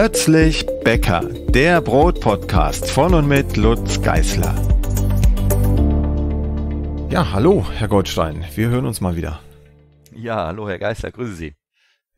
Plötzlich Bäcker, der Brotpodcast von und mit Lutz Geißler. Ja, hallo, Herr Goldstein. Wir hören uns mal wieder. Ja, hallo, Herr Geißler. Grüße Sie.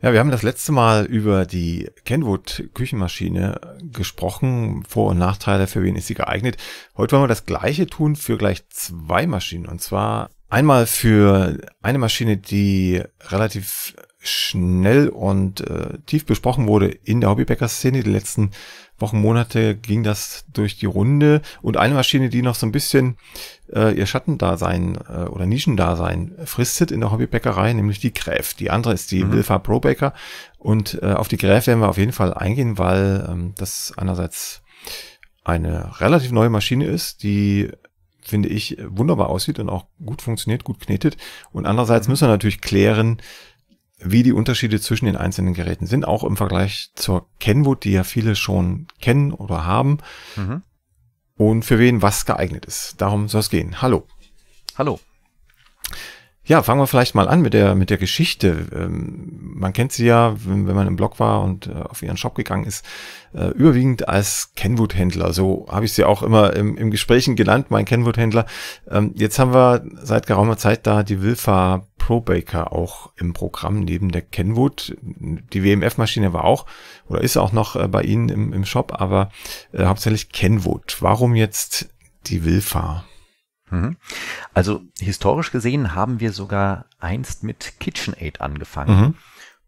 Ja, wir haben das letzte Mal über die Kenwood Küchenmaschine gesprochen. Vor- und Nachteile, für wen ist sie geeignet. Heute wollen wir das Gleiche tun für gleich zwei Maschinen. Und zwar einmal für eine Maschine, die relativ schnell und äh, tief besprochen wurde in der Hobbybäcker-Szene. Die letzten Wochen, Monate ging das durch die Runde. Und eine Maschine, die noch so ein bisschen äh, ihr Schattendasein äh, oder Nischendasein fristet in der Hobbybäckerei, nämlich die Gräf. Die andere ist die mhm. Pro Baker. Und äh, auf die Gräf werden wir auf jeden Fall eingehen, weil ähm, das einerseits eine relativ neue Maschine ist, die finde ich wunderbar aussieht und auch gut funktioniert, gut knetet. Und andererseits mhm. müssen wir natürlich klären, wie die Unterschiede zwischen den einzelnen Geräten sind, auch im Vergleich zur Kenwood, die ja viele schon kennen oder haben. Mhm. Und für wen was geeignet ist. Darum soll es gehen. Hallo. Hallo. Ja, fangen wir vielleicht mal an mit der, mit der Geschichte. Ähm, man kennt sie ja, wenn, wenn man im Blog war und äh, auf ihren Shop gegangen ist, äh, überwiegend als Kenwood-Händler. So habe ich sie auch immer im, im Gesprächen genannt, mein Kenwood-Händler. Ähm, jetzt haben wir seit geraumer Zeit da die Wilfa Pro Baker auch im Programm neben der Kenwood. Die WMF-Maschine war auch oder ist auch noch äh, bei Ihnen im, im Shop, aber äh, hauptsächlich Kenwood. Warum jetzt die Wilfa? Mhm. Also historisch gesehen haben wir sogar einst mit KitchenAid angefangen. Mhm.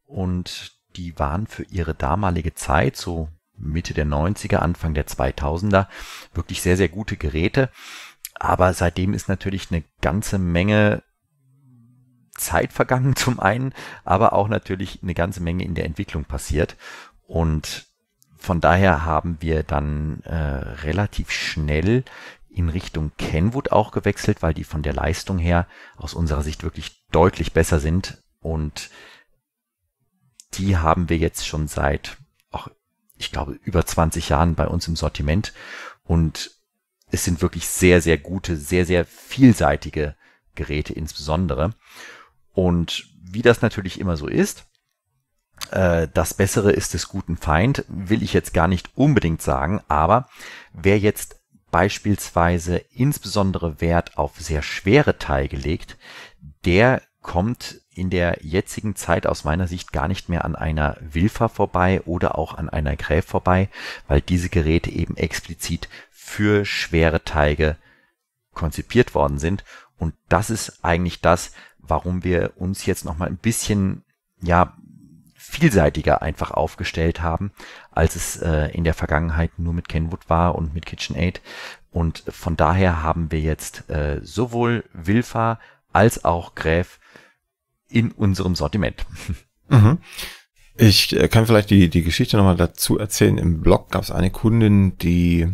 Und die waren für ihre damalige Zeit, so Mitte der 90er, Anfang der 2000er, wirklich sehr, sehr gute Geräte. Aber seitdem ist natürlich eine ganze Menge Zeit vergangen zum einen, aber auch natürlich eine ganze Menge in der Entwicklung passiert. Und von daher haben wir dann äh, relativ schnell in Richtung Kenwood auch gewechselt, weil die von der Leistung her aus unserer Sicht wirklich deutlich besser sind und die haben wir jetzt schon seit, auch, ich glaube, über 20 Jahren bei uns im Sortiment und es sind wirklich sehr, sehr gute, sehr, sehr vielseitige Geräte insbesondere. Und wie das natürlich immer so ist, äh, das Bessere ist des guten Feind, will ich jetzt gar nicht unbedingt sagen, aber wer jetzt beispielsweise insbesondere Wert auf sehr schwere Teige legt, der kommt in der jetzigen Zeit aus meiner Sicht gar nicht mehr an einer Wilfer vorbei oder auch an einer Gräf vorbei, weil diese Geräte eben explizit für schwere Teige konzipiert worden sind. Und das ist eigentlich das, warum wir uns jetzt nochmal ein bisschen, ja, vielseitiger einfach aufgestellt haben, als es äh, in der Vergangenheit nur mit Kenwood war und mit KitchenAid. Und von daher haben wir jetzt äh, sowohl Wilfa als auch Gräf in unserem Sortiment. Mhm. Ich äh, kann vielleicht die, die Geschichte nochmal dazu erzählen. Im Blog gab es eine Kundin, die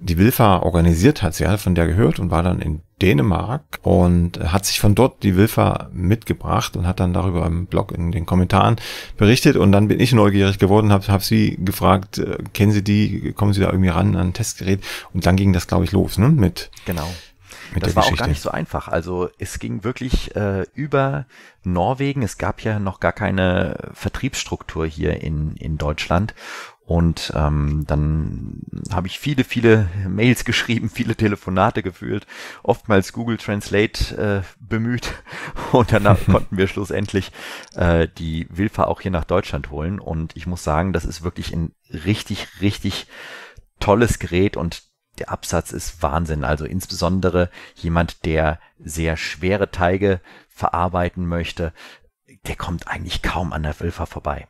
die Wilfa organisiert hat. Sie hat von der gehört und war dann in Dänemark und hat sich von dort die Wilfa mitgebracht und hat dann darüber im Blog in den Kommentaren berichtet. Und dann bin ich neugierig geworden, habe hab sie gefragt, äh, kennen Sie die, kommen Sie da irgendwie ran an ein Testgerät? Und dann ging das, glaube ich, los, ne? Mit genau. Mit das war Geschichte. auch gar nicht so einfach. Also es ging wirklich äh, über Norwegen. Es gab ja noch gar keine Vertriebsstruktur hier in, in Deutschland. Und ähm, dann habe ich viele, viele Mails geschrieben, viele Telefonate geführt, oftmals Google Translate äh, bemüht. Und danach konnten wir schlussendlich äh, die Wilfa auch hier nach Deutschland holen. Und ich muss sagen, das ist wirklich ein richtig, richtig tolles Gerät und der Absatz ist Wahnsinn. Also insbesondere jemand, der sehr schwere Teige verarbeiten möchte, der kommt eigentlich kaum an der Wilfa vorbei.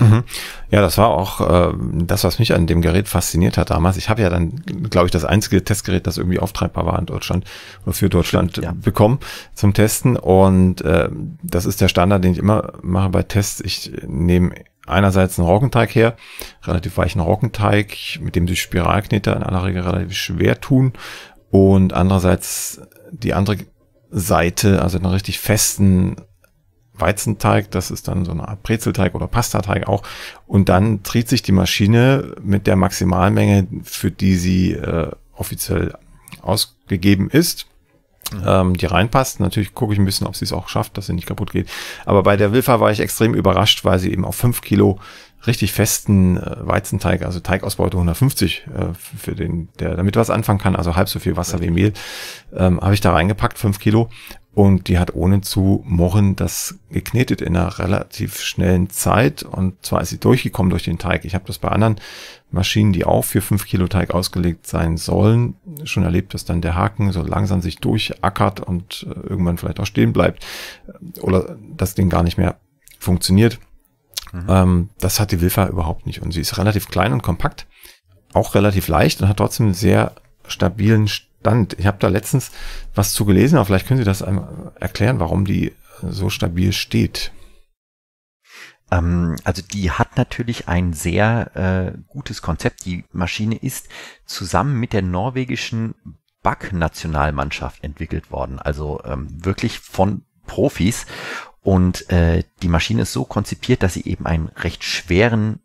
Mhm. Ja, das war auch äh, das, was mich an dem Gerät fasziniert hat damals. Ich habe ja dann, glaube ich, das einzige Testgerät, das irgendwie auftreibbar war in Deutschland oder für Deutschland ja. bekommen zum Testen. Und äh, das ist der Standard, den ich immer mache bei Tests. Ich nehme einerseits einen Roggenteig her, relativ weichen Roggenteig, mit dem sich Spiralkneter in aller Regel relativ schwer tun. Und andererseits die andere Seite, also einen richtig festen Weizenteig, das ist dann so eine Art Brezelteig oder Pastateig auch. Und dann dreht sich die Maschine mit der Maximalmenge, für die sie äh, offiziell ausgegeben ist. Ähm, die reinpasst. Natürlich gucke ich ein bisschen, ob sie es auch schafft, dass sie nicht kaputt geht. Aber bei der Wilfa war ich extrem überrascht, weil sie eben auf fünf Kilo richtig festen äh, Weizenteig, also Teigausbeute 150, äh, für den, der damit was anfangen kann, also halb so viel Wasser wie Mehl, ähm, habe ich da reingepackt, fünf Kilo. Und die hat ohne zu mochen das geknetet in einer relativ schnellen Zeit. Und zwar ist sie durchgekommen durch den Teig. Ich habe das bei anderen Maschinen, die auch für fünf Kilo Teig ausgelegt sein sollen, schon erlebt, dass dann der Haken so langsam sich durchackert und äh, irgendwann vielleicht auch stehen bleibt. Oder das Ding gar nicht mehr funktioniert. Mhm. Ähm, das hat die Wilfa überhaupt nicht. Und sie ist relativ klein und kompakt, auch relativ leicht und hat trotzdem einen sehr stabilen spannend. Ich habe da letztens was zu gelesen, aber vielleicht können Sie das einmal erklären, warum die so stabil steht. Ähm, also die hat natürlich ein sehr äh, gutes Konzept. Die Maschine ist zusammen mit der norwegischen Back-Nationalmannschaft entwickelt worden. Also ähm, wirklich von Profis. Und äh, die Maschine ist so konzipiert, dass sie eben einen recht schweren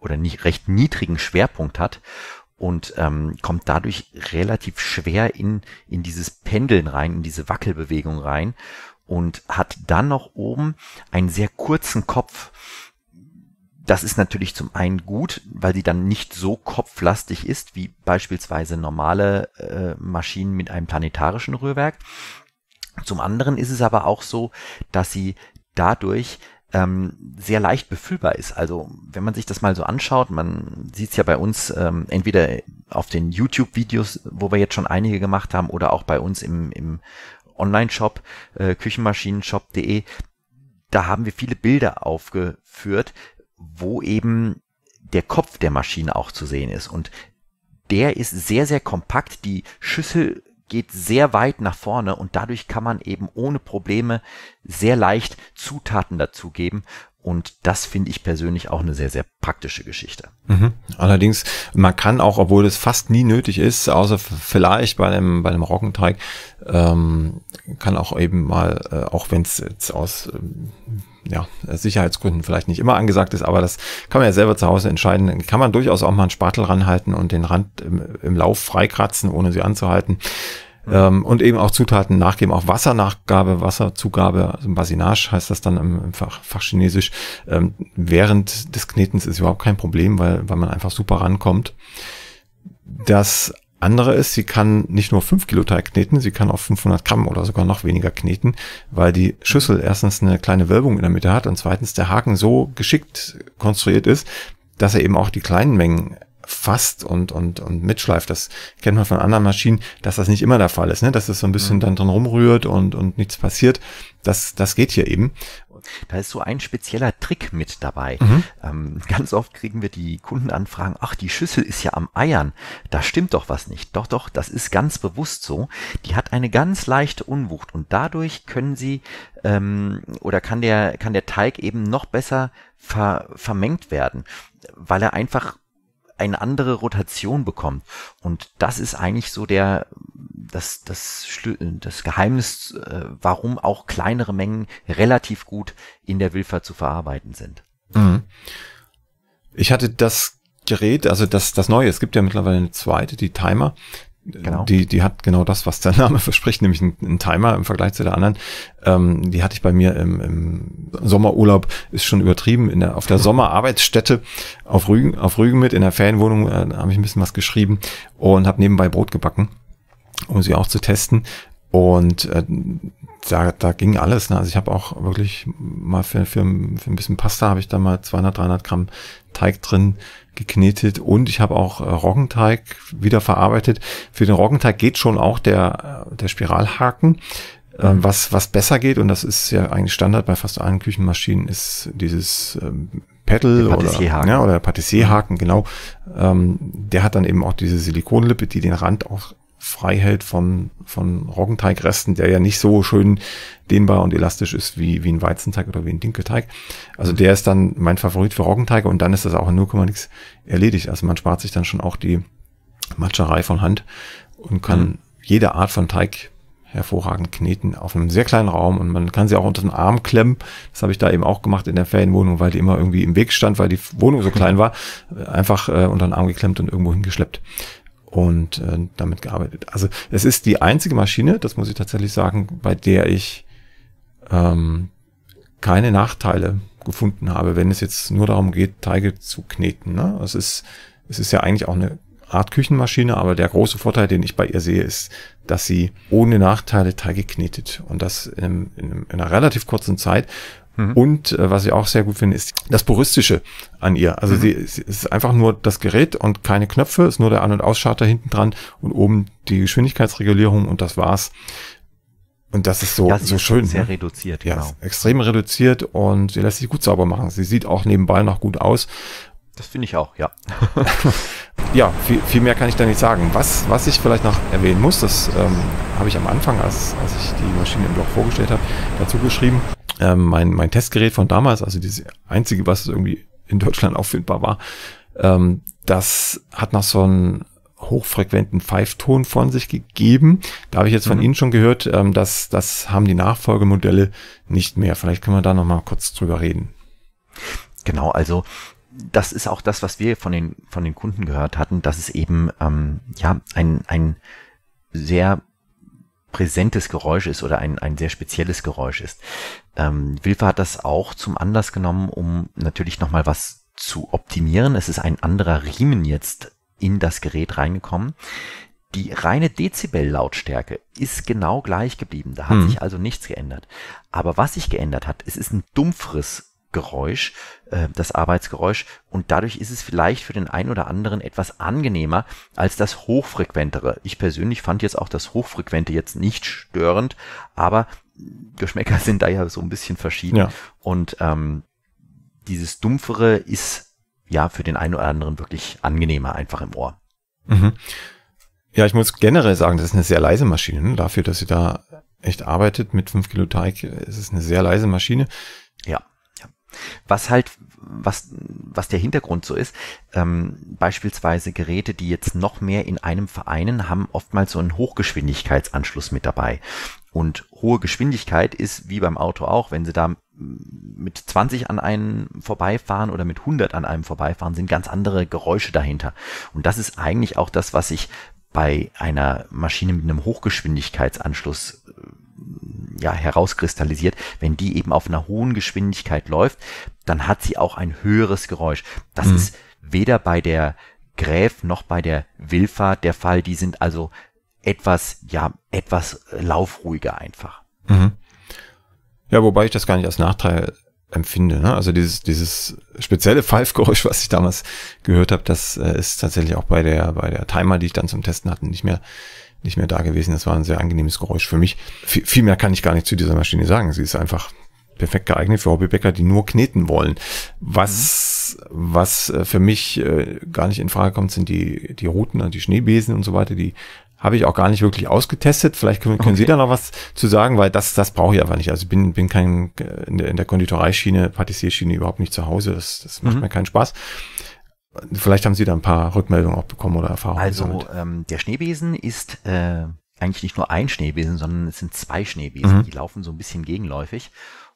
oder nicht recht niedrigen Schwerpunkt hat und ähm, kommt dadurch relativ schwer in, in dieses Pendeln rein, in diese Wackelbewegung rein und hat dann noch oben einen sehr kurzen Kopf. Das ist natürlich zum einen gut, weil sie dann nicht so kopflastig ist wie beispielsweise normale äh, Maschinen mit einem planetarischen Rührwerk. Zum anderen ist es aber auch so, dass sie dadurch ähm, sehr leicht befühlbar ist. Also wenn man sich das mal so anschaut, man sieht es ja bei uns ähm, entweder auf den YouTube-Videos, wo wir jetzt schon einige gemacht haben, oder auch bei uns im, im Online-Shop, äh, küchenmaschinenshop.de, da haben wir viele Bilder aufgeführt, wo eben der Kopf der Maschine auch zu sehen ist. Und der ist sehr, sehr kompakt. Die Schüssel geht sehr weit nach vorne und dadurch kann man eben ohne Probleme sehr leicht Zutaten dazugeben und das finde ich persönlich auch eine sehr, sehr praktische Geschichte. Mhm. Allerdings, man kann auch, obwohl es fast nie nötig ist, außer vielleicht bei einem, bei einem Roggenteig, ähm, kann auch eben mal, äh, auch wenn es jetzt aus ähm, ja, äh, Sicherheitsgründen vielleicht nicht immer angesagt ist, aber das kann man ja selber zu Hause entscheiden. kann man durchaus auch mal einen Spatel ranhalten und den Rand im, im Lauf freikratzen, ohne sie anzuhalten. Mhm. Ähm, und eben auch Zutaten nachgeben, auch Wassernachgabe, Wasserzugabe, also Basinage heißt das dann im, im Fach, Fachchinesisch. Ähm, während des Knetens ist überhaupt kein Problem, weil, weil man einfach super rankommt. Das andere ist, sie kann nicht nur 5 Kilo Teig kneten, sie kann auch 500 Gramm oder sogar noch weniger kneten, weil die Schüssel erstens eine kleine Wölbung in der Mitte hat und zweitens der Haken so geschickt konstruiert ist, dass er eben auch die kleinen Mengen fasst und, und, und mitschleift. Das kennt man von anderen Maschinen, dass das nicht immer der Fall ist, ne? dass es das so ein bisschen mhm. dann drin rumrührt und, und nichts passiert. Das, das geht hier eben da ist so ein spezieller Trick mit dabei. Mhm. Ähm, ganz oft kriegen wir die Kundenanfragen, ach, die Schüssel ist ja am Eiern, da stimmt doch was nicht. Doch, doch, das ist ganz bewusst so. Die hat eine ganz leichte Unwucht und dadurch können sie ähm, oder kann der, kann der Teig eben noch besser ver, vermengt werden, weil er einfach eine andere Rotation bekommt. Und das ist eigentlich so der, das, das, das Geheimnis, äh, warum auch kleinere Mengen relativ gut in der Wilfer zu verarbeiten sind. Mhm. Ich hatte das Gerät, also das, das neue, es gibt ja mittlerweile eine zweite, die Timer, Genau. Die, die hat genau das, was der Name verspricht, nämlich einen, Timer im Vergleich zu der anderen. Ähm, die hatte ich bei mir im, im Sommerurlaub, ist schon übertrieben, in der, auf der Sommerarbeitsstätte auf Rügen, auf Rügen mit, in der Ferienwohnung, äh, habe ich ein bisschen was geschrieben und habe nebenbei Brot gebacken, um sie auch zu testen. Und äh, da, da ging alles. Ne? Also ich habe auch wirklich mal für, für, für ein bisschen Pasta habe ich da mal 200, 300 Gramm Teig drin geknetet und ich habe auch äh, Roggenteig wieder verarbeitet. Für den Roggenteig geht schon auch der, äh, der Spiralhaken. Äh, mhm. was, was besser geht, und das ist ja eigentlich Standard bei fast allen Küchenmaschinen, ist dieses ähm, Pedal oder, ja, oder Patissierhaken, mhm. genau. Ähm, der hat dann eben auch diese Silikonlippe, die den Rand auch frei hält von, von Roggenteigresten, der ja nicht so schön dehnbar und elastisch ist wie, wie ein Weizenteig oder wie ein Dinkelteig. Also der ist dann mein Favorit für Roggenteige und dann ist das auch in 0, nix erledigt. Also man spart sich dann schon auch die Matscherei von Hand und kann mhm. jede Art von Teig hervorragend kneten auf einem sehr kleinen Raum und man kann sie auch unter den Arm klemmen. Das habe ich da eben auch gemacht in der Ferienwohnung, weil die immer irgendwie im Weg stand, weil die Wohnung so klein war. Einfach äh, unter den Arm geklemmt und irgendwo hingeschleppt und äh, damit gearbeitet. Also es ist die einzige Maschine, das muss ich tatsächlich sagen, bei der ich ähm, keine Nachteile gefunden habe, wenn es jetzt nur darum geht, Teige zu kneten. Ne? Es, ist, es ist ja eigentlich auch eine Art Küchenmaschine, aber der große Vorteil, den ich bei ihr sehe, ist, dass sie ohne Nachteile Teige knetet und das in, in, in einer relativ kurzen Zeit. Mhm. Und äh, was ich auch sehr gut finde, ist das Puristische an ihr. Also mhm. sie, sie ist einfach nur das Gerät und keine Knöpfe, ist nur der An- und Ausschalter hinten dran und oben die Geschwindigkeitsregulierung und das war's. Und das ist so, das so ist schön. Sehr ne? reduziert, ja, genau. Extrem reduziert und sie lässt sich gut sauber machen. Sie sieht auch nebenbei noch gut aus das finde ich auch, ja. ja, viel, viel, mehr kann ich da nicht sagen. Was, was ich vielleicht noch erwähnen muss, das ähm, habe ich am Anfang, als, als ich die Maschine im Blog vorgestellt habe, dazu geschrieben. Ähm, mein, mein Testgerät von damals, also das einzige, was irgendwie in Deutschland auffindbar war, ähm, das hat noch so einen hochfrequenten Pfeifton von sich gegeben. Da habe ich jetzt von mhm. Ihnen schon gehört, ähm, dass das haben die Nachfolgemodelle nicht mehr. Vielleicht können wir da noch mal kurz drüber reden. Genau, also das ist auch das, was wir von den, von den Kunden gehört hatten, dass es eben ähm, ja, ein, ein sehr präsentes Geräusch ist oder ein, ein sehr spezielles Geräusch ist. Ähm, Wilfa hat das auch zum Anlass genommen, um natürlich nochmal was zu optimieren. Es ist ein anderer Riemen jetzt in das Gerät reingekommen. Die reine Dezibel-Lautstärke ist genau gleich geblieben. Da hat hm. sich also nichts geändert. Aber was sich geändert hat, es ist ein dumpferes Geräusch, äh, das Arbeitsgeräusch. Und dadurch ist es vielleicht für den einen oder anderen etwas angenehmer als das hochfrequentere. Ich persönlich fand jetzt auch das hochfrequente jetzt nicht störend, aber Geschmäcker sind da ja so ein bisschen verschieden. Ja. Und ähm, dieses Dumpfere ist ja für den einen oder anderen wirklich angenehmer einfach im Ohr. Mhm. Ja, ich muss generell sagen, das ist eine sehr leise Maschine. Ne? Dafür, dass sie da echt arbeitet mit 5 Kilo Teig, ist es eine sehr leise Maschine. Ja. Was halt, was, was der Hintergrund so ist, ähm, beispielsweise Geräte, die jetzt noch mehr in einem vereinen, haben oftmals so einen Hochgeschwindigkeitsanschluss mit dabei. Und hohe Geschwindigkeit ist wie beim Auto auch, wenn Sie da mit 20 an einem vorbeifahren oder mit 100 an einem vorbeifahren, sind ganz andere Geräusche dahinter. Und das ist eigentlich auch das, was ich bei einer Maschine mit einem Hochgeschwindigkeitsanschluss ja, herauskristallisiert, wenn die eben auf einer hohen Geschwindigkeit läuft, dann hat sie auch ein höheres Geräusch. Das mhm. ist weder bei der Gräf noch bei der Willfahrt der Fall. Die sind also etwas, ja, etwas äh, laufruhiger einfach. Mhm. Ja, wobei ich das gar nicht als Nachteil empfinde. Ne? Also dieses, dieses spezielle Pfeifgeräusch, was ich damals gehört habe, das äh, ist tatsächlich auch bei der, bei der Timer, die ich dann zum Testen hatte, nicht mehr nicht mehr da gewesen. Das war ein sehr angenehmes Geräusch für mich. V viel mehr kann ich gar nicht zu dieser Maschine sagen. Sie ist einfach perfekt geeignet für Hobbybäcker, die nur kneten wollen. Was, was äh, für mich äh, gar nicht in Frage kommt, sind die, die Routen, die Schneebesen und so weiter, die habe ich auch gar nicht wirklich ausgetestet. Vielleicht können, können okay. Sie da noch was zu sagen, weil das, das brauche ich einfach nicht. Also bin, bin kein in der, in der Konditoreischiene, Patissierschiene überhaupt nicht zu Hause. Das, das macht mhm. mir keinen Spaß. Vielleicht haben Sie da ein paar Rückmeldungen auch bekommen oder Erfahrungen. Also ähm, der Schneebesen ist äh, eigentlich nicht nur ein Schneebesen, sondern es sind zwei Schneebesen. Mhm. Die laufen so ein bisschen gegenläufig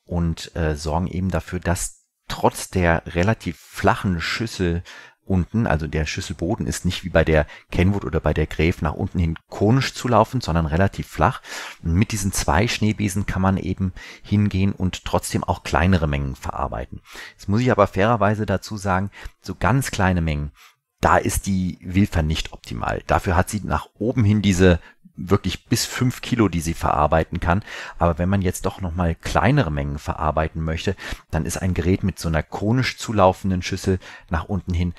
und äh, sorgen eben dafür, dass trotz der relativ flachen Schüssel unten, also der Schüsselboden ist nicht wie bei der Kenwood oder bei der Gräf nach unten hin konisch zu laufen, sondern relativ flach. Und mit diesen zwei Schneebesen kann man eben hingehen und trotzdem auch kleinere Mengen verarbeiten. Jetzt muss ich aber fairerweise dazu sagen, so ganz kleine Mengen, da ist die Wilfer nicht optimal. Dafür hat sie nach oben hin diese wirklich bis fünf Kilo, die sie verarbeiten kann. Aber wenn man jetzt doch nochmal kleinere Mengen verarbeiten möchte, dann ist ein Gerät mit so einer konisch zulaufenden Schüssel nach unten hin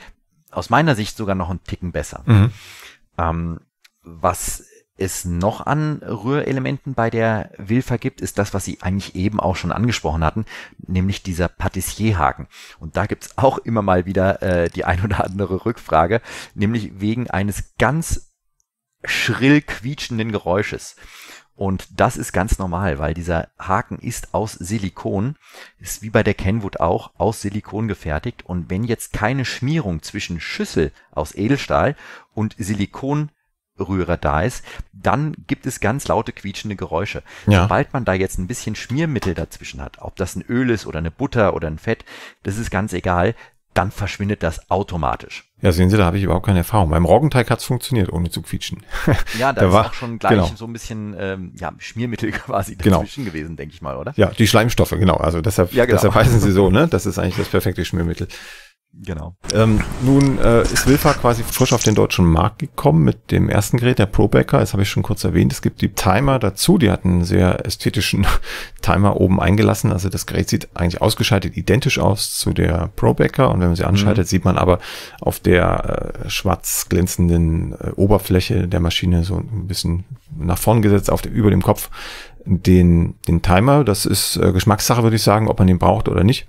aus meiner Sicht sogar noch ein Ticken besser. Mhm. Ähm, was es noch an Rührelementen bei der Wilfer gibt, ist das, was Sie eigentlich eben auch schon angesprochen hatten, nämlich dieser Patissierhaken. Und da gibt's auch immer mal wieder äh, die ein oder andere Rückfrage, nämlich wegen eines ganz schrill quietschenden Geräusches. Und das ist ganz normal, weil dieser Haken ist aus Silikon, ist wie bei der Kenwood auch aus Silikon gefertigt. Und wenn jetzt keine Schmierung zwischen Schüssel aus Edelstahl und Silikonrührer da ist, dann gibt es ganz laute quietschende Geräusche. Ja. Sobald man da jetzt ein bisschen Schmiermittel dazwischen hat, ob das ein Öl ist oder eine Butter oder ein Fett, das ist ganz egal dann verschwindet das automatisch. Ja, sehen Sie, da habe ich überhaupt keine Erfahrung. Beim Roggenteig hat's funktioniert, ohne zu quietschen. Ja, da, da ist war, auch schon gleich genau. so ein bisschen ähm, ja, Schmiermittel quasi genau. dazwischen genau. gewesen, denke ich mal, oder? Ja, die Schleimstoffe, genau. Also deshalb, ja, genau. deshalb heißen sie so, ne? Das ist eigentlich das perfekte Schmiermittel. Genau. Ähm, nun äh, ist Wilfa quasi frisch auf den deutschen Markt gekommen mit dem ersten Gerät, der ProBacker. Das habe ich schon kurz erwähnt. Es gibt die Timer dazu. Die hat einen sehr ästhetischen Timer oben eingelassen. Also das Gerät sieht eigentlich ausgeschaltet identisch aus zu der ProBacker. Und wenn man sie anschaltet, mhm. sieht man aber auf der äh, schwarz glänzenden äh, Oberfläche der Maschine so ein bisschen nach vorn gesetzt, auf der, über dem Kopf den, den Timer. Das ist äh, Geschmackssache, würde ich sagen, ob man den braucht oder nicht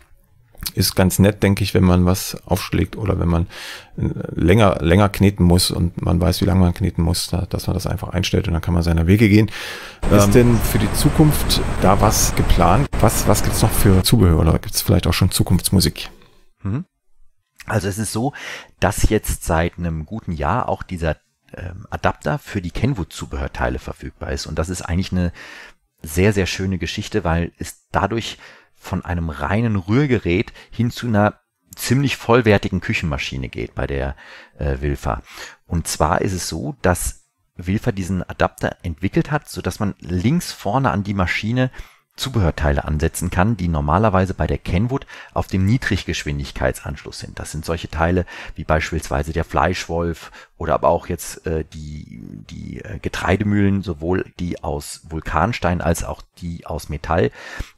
ist ganz nett, denke ich, wenn man was aufschlägt oder wenn man äh, länger, länger kneten muss und man weiß, wie lange man kneten muss, dass man das einfach einstellt und dann kann man seiner Wege gehen. Ähm, ist denn für die Zukunft da was geplant? Was, was gibt's noch für Zubehör oder gibt's vielleicht auch schon Zukunftsmusik? Mhm. Also es ist so, dass jetzt seit einem guten Jahr auch dieser ähm, Adapter für die Kenwood-Zubehörteile verfügbar ist. Und das ist eigentlich eine sehr, sehr schöne Geschichte, weil es dadurch von einem reinen Rührgerät hin zu einer ziemlich vollwertigen Küchenmaschine geht bei der äh, Wilfa. Und zwar ist es so, dass Wilfa diesen Adapter entwickelt hat, so dass man links vorne an die Maschine Zubehörteile ansetzen kann, die normalerweise bei der Kenwood auf dem Niedriggeschwindigkeitsanschluss sind. Das sind solche Teile wie beispielsweise der Fleischwolf oder aber auch jetzt äh, die, die äh, Getreidemühlen, sowohl die aus Vulkanstein als auch die aus Metall,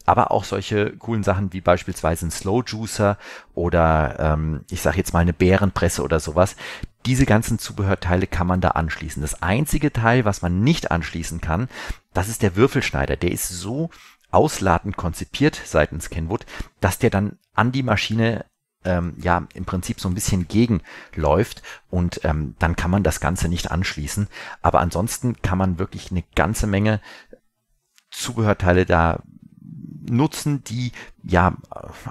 aber auch solche coolen Sachen wie beispielsweise ein Slow Juicer oder ähm, ich sage jetzt mal eine Bärenpresse oder sowas. Diese ganzen Zubehörteile kann man da anschließen. Das einzige Teil, was man nicht anschließen kann, das ist der Würfelschneider. Der ist so ausladend konzipiert seitens Kenwood, dass der dann an die Maschine ähm, ja im Prinzip so ein bisschen gegenläuft und ähm, dann kann man das Ganze nicht anschließen. Aber ansonsten kann man wirklich eine ganze Menge Zubehörteile da nutzen, die ja,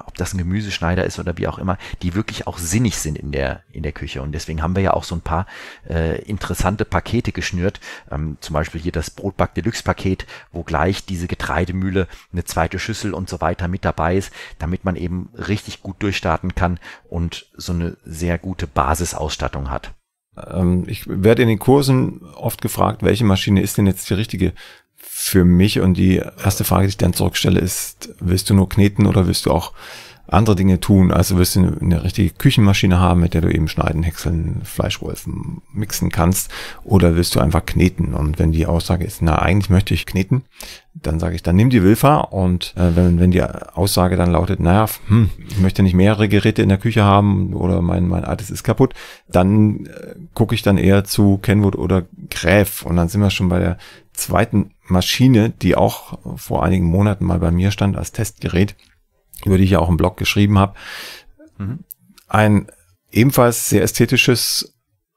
ob das ein Gemüseschneider ist oder wie auch immer, die wirklich auch sinnig sind in der in der Küche. Und deswegen haben wir ja auch so ein paar äh, interessante Pakete geschnürt. Ähm, zum Beispiel hier das Brotback Deluxe Paket, wo gleich diese Getreidemühle, eine zweite Schüssel und so weiter mit dabei ist, damit man eben richtig gut durchstarten kann und so eine sehr gute Basisausstattung hat. Ähm, ich werde in den Kursen oft gefragt, welche Maschine ist denn jetzt die richtige für mich und die erste Frage, die ich dann zurückstelle, ist, willst du nur kneten oder willst du auch andere Dinge tun? Also willst du eine richtige Küchenmaschine haben, mit der du eben schneiden, häckseln, Fleischwolfen mixen kannst oder willst du einfach kneten? Und wenn die Aussage ist, na, eigentlich möchte ich kneten, dann sage ich, dann nimm die Wilfa und äh, wenn, wenn die Aussage dann lautet, naja, hm, ich möchte nicht mehrere Geräte in der Küche haben oder mein, mein altes ist kaputt, dann äh, gucke ich dann eher zu Kenwood oder Gräf und dann sind wir schon bei der zweiten Maschine, die auch vor einigen Monaten mal bei mir stand als Testgerät, über die ich ja auch im Blog geschrieben habe. Mhm. Ein ebenfalls sehr ästhetisches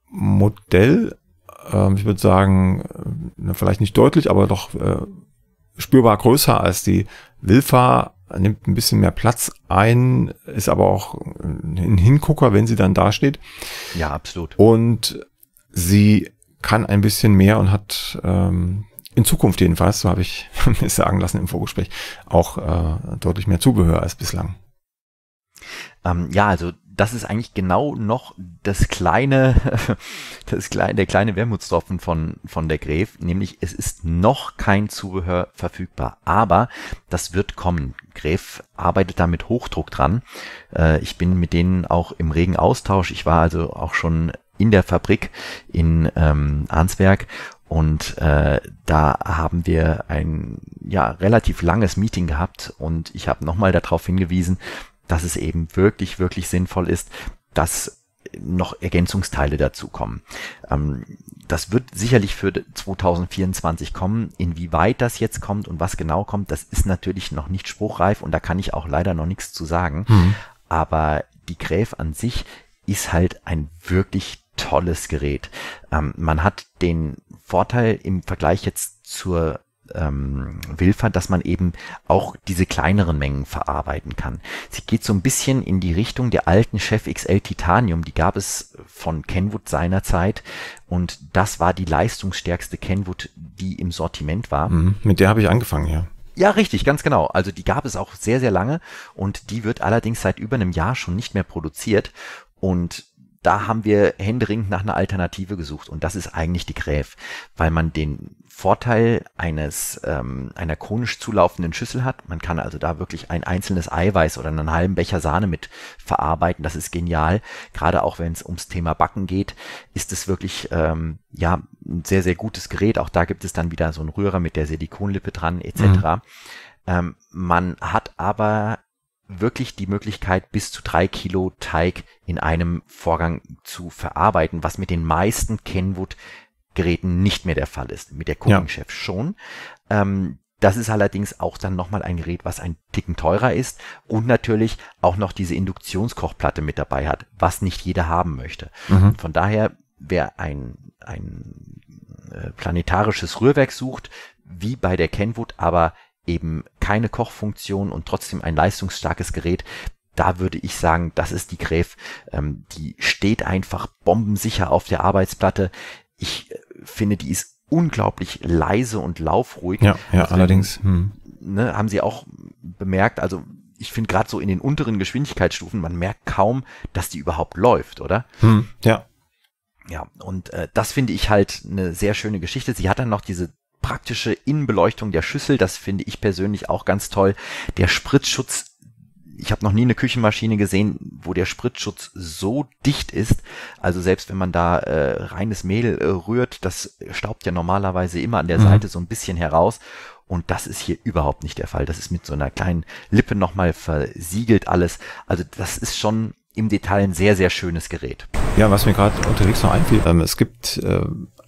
Modell. Ähm, ich würde sagen, äh, vielleicht nicht deutlich, aber doch äh, spürbar größer als die Wilfa, nimmt ein bisschen mehr Platz ein, ist aber auch ein Hingucker, wenn sie dann dasteht. Ja, absolut. Und sie kann ein bisschen mehr und hat ähm, in Zukunft jedenfalls, so habe ich mir sagen lassen im Vorgespräch, auch äh, deutlich mehr Zubehör als bislang. Ähm, ja, also das ist eigentlich genau noch das kleine, das kleine, der kleine Wermutstropfen von, von der Gräf, nämlich es ist noch kein Zubehör verfügbar, aber das wird kommen. Gräf arbeitet da mit Hochdruck dran. Äh, ich bin mit denen auch im regen Austausch. Ich war also auch schon in der Fabrik in ähm, Arnsberg und äh, da haben wir ein ja relativ langes Meeting gehabt und ich habe nochmal darauf hingewiesen, dass es eben wirklich, wirklich sinnvoll ist, dass noch Ergänzungsteile dazukommen. Ähm, das wird sicherlich für 2024 kommen. Inwieweit das jetzt kommt und was genau kommt, das ist natürlich noch nicht spruchreif und da kann ich auch leider noch nichts zu sagen. Mhm. Aber die Gräf an sich ist halt ein wirklich tolles Gerät. Ähm, man hat den Vorteil im Vergleich jetzt zur ähm, Wilfer, dass man eben auch diese kleineren Mengen verarbeiten kann. Sie geht so ein bisschen in die Richtung der alten Chef XL Titanium, die gab es von Kenwood seinerzeit und das war die leistungsstärkste Kenwood, die im Sortiment war. Mhm, mit der habe ich angefangen, ja. Ja, richtig, ganz genau. Also die gab es auch sehr, sehr lange und die wird allerdings seit über einem Jahr schon nicht mehr produziert und da haben wir händeringend nach einer Alternative gesucht und das ist eigentlich die Gräf, weil man den Vorteil eines ähm, einer chronisch zulaufenden Schüssel hat. Man kann also da wirklich ein einzelnes Eiweiß oder einen halben Becher Sahne mit verarbeiten. Das ist genial. Gerade auch wenn es ums Thema Backen geht, ist es wirklich ähm, ja ein sehr sehr gutes Gerät. Auch da gibt es dann wieder so einen Rührer mit der Silikonlippe dran etc. Mhm. Ähm, man hat aber wirklich die Möglichkeit, bis zu drei Kilo Teig in einem Vorgang zu verarbeiten, was mit den meisten Kenwood-Geräten nicht mehr der Fall ist. Mit der Cooking Chef ja. schon. Ähm, das ist allerdings auch dann nochmal ein Gerät, was ein Ticken teurer ist und natürlich auch noch diese Induktionskochplatte mit dabei hat, was nicht jeder haben möchte. Mhm. Von daher, wer ein, ein äh, planetarisches Rührwerk sucht, wie bei der Kenwood, aber eben keine Kochfunktion und trotzdem ein leistungsstarkes Gerät, da würde ich sagen, das ist die Gräf. Ähm, die steht einfach bombensicher auf der Arbeitsplatte. Ich äh, finde, die ist unglaublich leise und laufruhig. Ja, ja also, allerdings. Hm. Ne, haben sie auch bemerkt, also ich finde gerade so in den unteren Geschwindigkeitsstufen, man merkt kaum, dass die überhaupt läuft, oder? Hm, ja. Ja, und äh, das finde ich halt eine sehr schöne Geschichte. Sie hat dann noch diese praktische Innenbeleuchtung der Schüssel. Das finde ich persönlich auch ganz toll. Der Spritzschutz ich habe noch nie eine Küchenmaschine gesehen, wo der Spritzschutz so dicht ist. Also selbst wenn man da äh, reines Mehl äh, rührt, das staubt ja normalerweise immer an der mhm. Seite so ein bisschen heraus. Und das ist hier überhaupt nicht der Fall. Das ist mit so einer kleinen Lippe nochmal versiegelt alles. Also das ist schon im Detail ein sehr, sehr schönes Gerät. Ja, was mir gerade unterwegs noch einfiel, ähm, es gibt äh,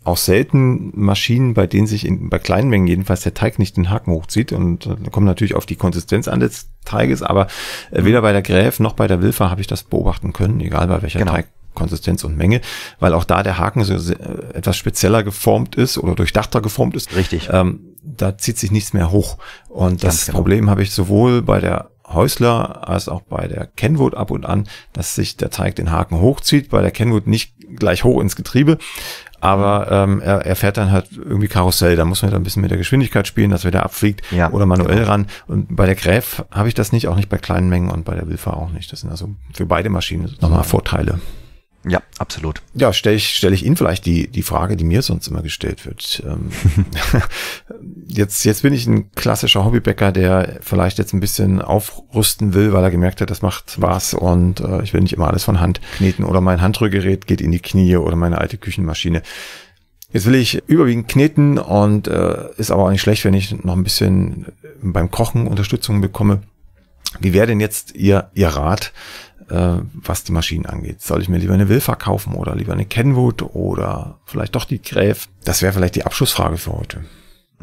auch selten Maschinen, bei denen sich in, bei kleinen Mengen jedenfalls der Teig nicht den Haken hochzieht. Und äh, kommt natürlich auf die Konsistenz an des Teiges, aber äh, mhm. weder bei der Gräf noch bei der Wilfer habe ich das beobachten können, egal bei welcher genau. Teigkonsistenz und Menge, weil auch da der Haken so äh, etwas spezieller geformt ist oder durchdachter geformt ist. Richtig. Ähm, da zieht sich nichts mehr hoch. Und Ganz das genau. Problem habe ich sowohl bei der Häusler als auch bei der Kenwood ab und an, dass sich der Teig den Haken hochzieht, bei der Kenwood nicht gleich hoch ins Getriebe aber ähm, er, er fährt dann halt irgendwie Karussell. Da muss man halt ein bisschen mit der Geschwindigkeit spielen, dass er da abfliegt ja, oder manuell genau. ran. Und bei der Gräf habe ich das nicht, auch nicht bei kleinen Mengen und bei der Wilfa auch nicht. Das sind also für beide Maschinen nochmal Vorteile. Ja, absolut. Ja, stelle ich, stell ich Ihnen vielleicht die, die Frage, die mir sonst immer gestellt wird. Ähm, jetzt, jetzt bin ich ein klassischer Hobbybäcker, der vielleicht jetzt ein bisschen aufrüsten will, weil er gemerkt hat, das macht was und äh, ich will nicht immer alles von Hand kneten oder mein Handrührgerät geht in die Knie oder meine alte Küchenmaschine. Jetzt will ich überwiegend kneten und äh, ist aber auch nicht schlecht, wenn ich noch ein bisschen beim Kochen Unterstützung bekomme. Wie wäre denn jetzt Ihr, Ihr Rat? äh, was die Maschinen angeht. Soll ich mir lieber eine Wilfer kaufen oder lieber eine Kenwood oder vielleicht doch die Gräf? Das wäre vielleicht die Abschlussfrage für heute.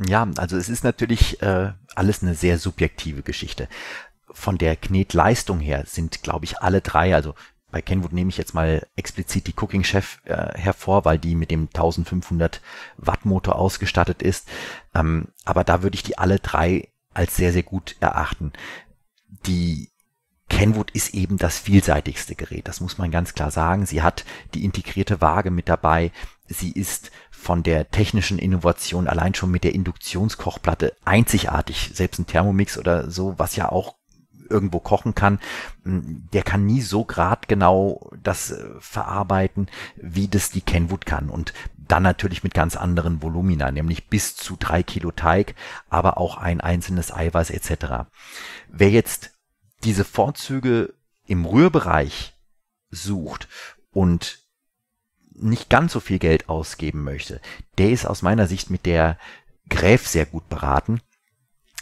Ja, also es ist natürlich äh, alles eine sehr subjektive Geschichte. Von der Knetleistung her sind, glaube ich, alle drei, also bei Kenwood nehme ich jetzt mal explizit die Cooking Chef äh, hervor, weil die mit dem 1500 Watt Motor ausgestattet ist. Ähm, aber da würde ich die alle drei als sehr, sehr gut erachten. Die Kenwood ist eben das vielseitigste Gerät, das muss man ganz klar sagen. Sie hat die integrierte Waage mit dabei. Sie ist von der technischen Innovation allein schon mit der Induktionskochplatte einzigartig. Selbst ein Thermomix oder so, was ja auch irgendwo kochen kann, hm, der kann nie so gradgenau das äh, verarbeiten, wie das die Kenwood kann. Und dann natürlich mit ganz anderen Volumina, nämlich bis zu drei Kilo Teig, aber auch ein einzelnes Eiweiß etc. Wer jetzt diese Vorzüge im Rührbereich sucht und nicht ganz so viel Geld ausgeben möchte, der ist aus meiner Sicht mit der Gräf sehr gut beraten,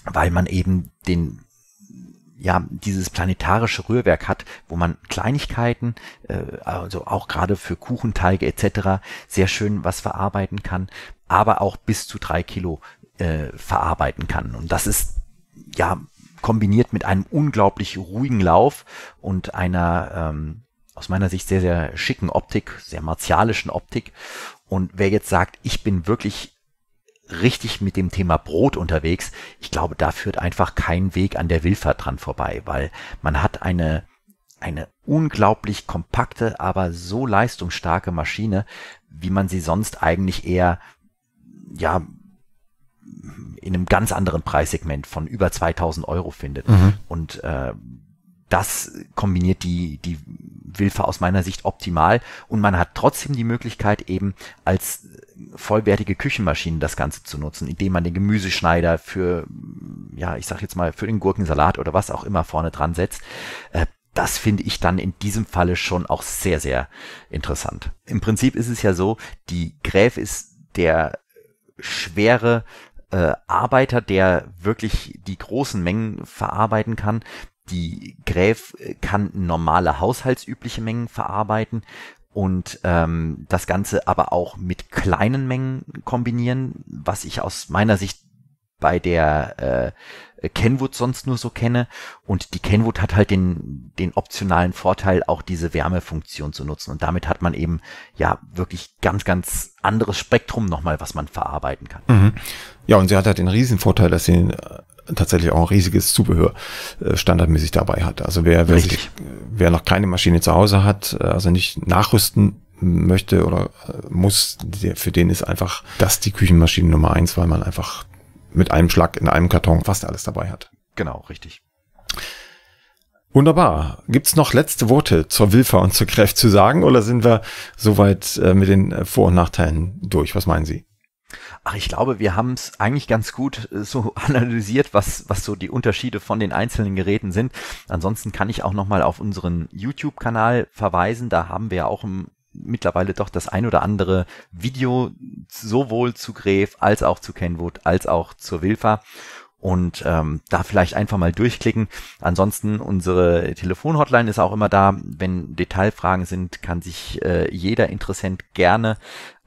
weil man eben den ja dieses planetarische Rührwerk hat, wo man Kleinigkeiten, äh, also auch gerade für Kuchenteige etc. sehr schön was verarbeiten kann, aber auch bis zu drei Kilo äh, verarbeiten kann. Und das ist ja kombiniert mit einem unglaublich ruhigen Lauf und einer ähm, aus meiner Sicht sehr, sehr schicken Optik, sehr martialischen Optik. Und wer jetzt sagt, ich bin wirklich richtig mit dem Thema Brot unterwegs, ich glaube, da führt einfach kein Weg an der Willfahrt dran vorbei, weil man hat eine, eine unglaublich kompakte, aber so leistungsstarke Maschine, wie man sie sonst eigentlich eher, ja, in einem ganz anderen Preissegment von über 2000 Euro findet. Mhm. Und äh, das kombiniert die, die Wilfe aus meiner Sicht optimal und man hat trotzdem die Möglichkeit eben als vollwertige Küchenmaschinen das Ganze zu nutzen, indem man den Gemüseschneider für, ja, ich sag jetzt mal, für den Gurkensalat oder was auch immer vorne dran setzt. Äh, das finde ich dann in diesem Falle schon auch sehr, sehr interessant. Im Prinzip ist es ja so, die Gräf ist der schwere äh, Arbeiter, der wirklich die großen Mengen verarbeiten kann. Die Gräf kann normale haushaltsübliche Mengen verarbeiten und ähm, das Ganze aber auch mit kleinen Mengen kombinieren, was ich aus meiner Sicht bei der äh, Kenwood sonst nur so kenne. Und die Kenwood hat halt den, den optionalen Vorteil, auch diese Wärmefunktion zu nutzen. Und damit hat man eben ja wirklich ganz, ganz anderes Spektrum nochmal, was man verarbeiten kann. Mhm. Ja, und sie hat halt den Riesenvorteil, dass sie äh, tatsächlich auch ein riesiges Zubehör äh, standardmäßig dabei hat. Also wer, wer, sich, wer noch keine Maschine zu Hause hat, äh, also nicht nachrüsten möchte oder äh, muss, der, für den ist einfach das die Küchenmaschine Nummer eins, weil man einfach mit einem Schlag in einem Karton, was der alles dabei hat. Genau, richtig. Wunderbar. Gibt es noch letzte Worte zur Wilfer und zur Kräft zu sagen oder sind wir soweit äh, mit den äh, Vor- und Nachteilen durch? Was meinen Sie? Ach, ich glaube, wir haben es eigentlich ganz gut äh, so analysiert, was, was so die Unterschiede von den einzelnen Geräten sind. Ansonsten kann ich auch nochmal auf unseren YouTube-Kanal verweisen. Da haben wir auch im mittlerweile doch das ein oder andere Video sowohl zu Gref als auch zu Kenwood als auch zur Wilfa und ähm, da vielleicht einfach mal durchklicken. Ansonsten unsere Telefonhotline ist auch immer da. Wenn Detailfragen sind, kann sich äh, jeder Interessent gerne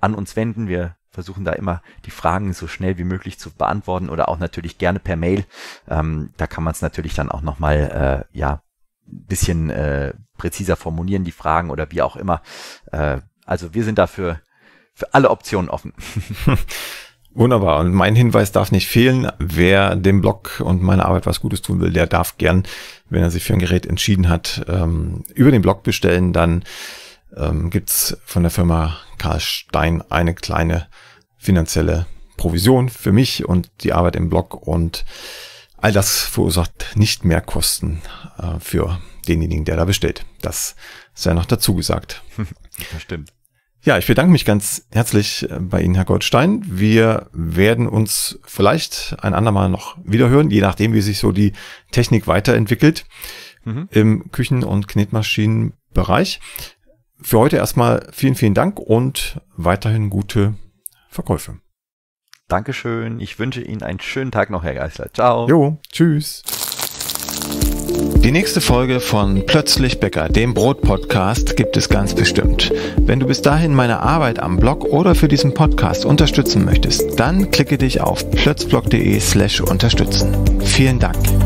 an uns wenden. Wir versuchen da immer die Fragen so schnell wie möglich zu beantworten oder auch natürlich gerne per Mail. Ähm, da kann man es natürlich dann auch nochmal äh, ja bisschen äh, präziser formulieren, die Fragen oder wie auch immer. Äh, also wir sind dafür für alle Optionen offen. Wunderbar. Und mein Hinweis darf nicht fehlen. Wer dem Blog und meiner Arbeit was Gutes tun will, der darf gern, wenn er sich für ein Gerät entschieden hat, ähm, über den Blog bestellen. Dann ähm, gibt's von der Firma Karl Stein eine kleine finanzielle Provision für mich und die Arbeit im Blog und All das verursacht nicht mehr Kosten äh, für denjenigen, der da bestellt. Das sei ja noch dazu gesagt. Das stimmt. Ja, ich bedanke mich ganz herzlich äh, bei Ihnen, Herr Goldstein. Wir werden uns vielleicht ein andermal noch wiederhören, je nachdem, wie sich so die Technik weiterentwickelt mhm. im Küchen- und Knetmaschinenbereich. Für heute erstmal vielen, vielen Dank und weiterhin gute Verkäufe. Dankeschön. Ich wünsche Ihnen einen schönen Tag noch, Herr Geisler. Ciao. Jo, tschüss. Die nächste Folge von Plötzlich Bäcker, dem Brot-Podcast, gibt es ganz bestimmt. Wenn du bis dahin meine Arbeit am Blog oder für diesen Podcast unterstützen möchtest, dann klicke dich auf plötzblog.de slash unterstützen. Vielen Dank.